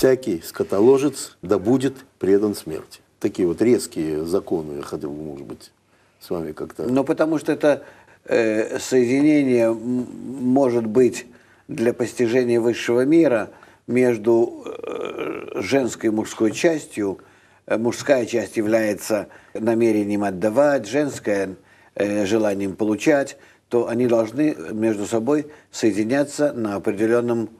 всякий скотоложец да будет предан смерти. Такие вот резкие законы, я хотел бы, может быть, с вами как-то... Но ну, потому что это э, соединение может быть для постижения высшего мира между э, женской и мужской частью. Э, мужская часть является намерением отдавать, женская э, желанием получать то они должны между собой соединяться на определенном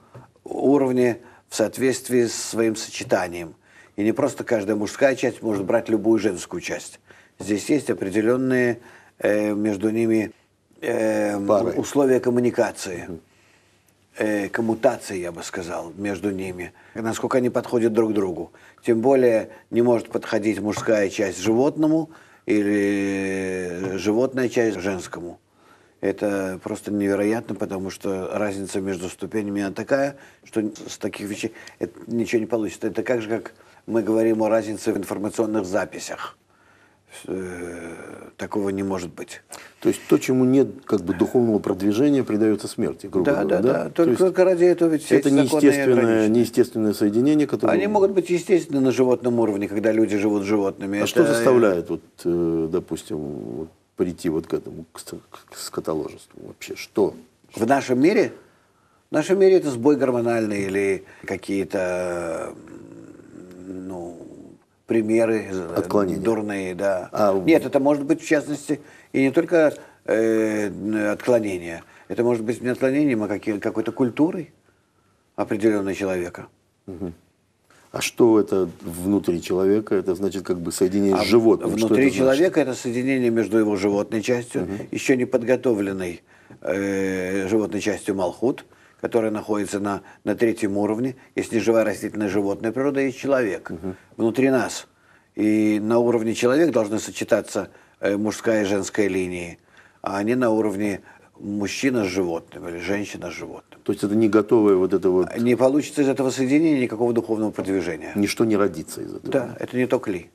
уровне в соответствии с своим сочетанием. И не просто каждая мужская часть может брать любую женскую часть. Здесь есть определенные э, между ними э, условия коммуникации, э, коммутации, я бы сказал, между ними, насколько они подходят друг другу. Тем более не может подходить мужская часть животному или э, животная часть женскому. Это просто невероятно, потому что разница между ступенями она такая, что с таких вещей это ничего не получится. Это как же, как мы говорим о разнице в информационных записях. Э, такого не может быть. То есть то, чему нет как бы духовного продвижения, придается смерти, грубо да, говоря. Да, да, да. Только, то только ради этого ведь все Это неестественное, неестественное соединение, которое... Они могут быть естественны на животном уровне, когда люди живут животными. А это... что э, заставляет, вот, э, допустим, вот, прийти вот к этому, к, к скотоложеству вообще? Что? В нашем мире? В нашем мире это сбой гормональный или какие-то ну, примеры э, Отклонения. дурные, да. А, Нет, это может быть в частности и не только э, отклонение. Это может быть не отклонением, а какой-то культурой определенного человека. Угу. А что это внутри человека? Это значит как бы соединение а с животным. Внутри это человека это соединение между его животной частью, угу. еще не подготовленной э, животной частью Малхут, которая находится на, на третьем уровне. Если живая растительная животная природа, есть человек угу. внутри нас. И на уровне человека должны сочетаться э, мужская и женская линии, а не на уровне мужчина с животным или женщина с животным. То есть это не готовое вот это вот... Не получится из этого соединения никакого духовного продвижения. Ничто не родится из этого. Да, это не то клей.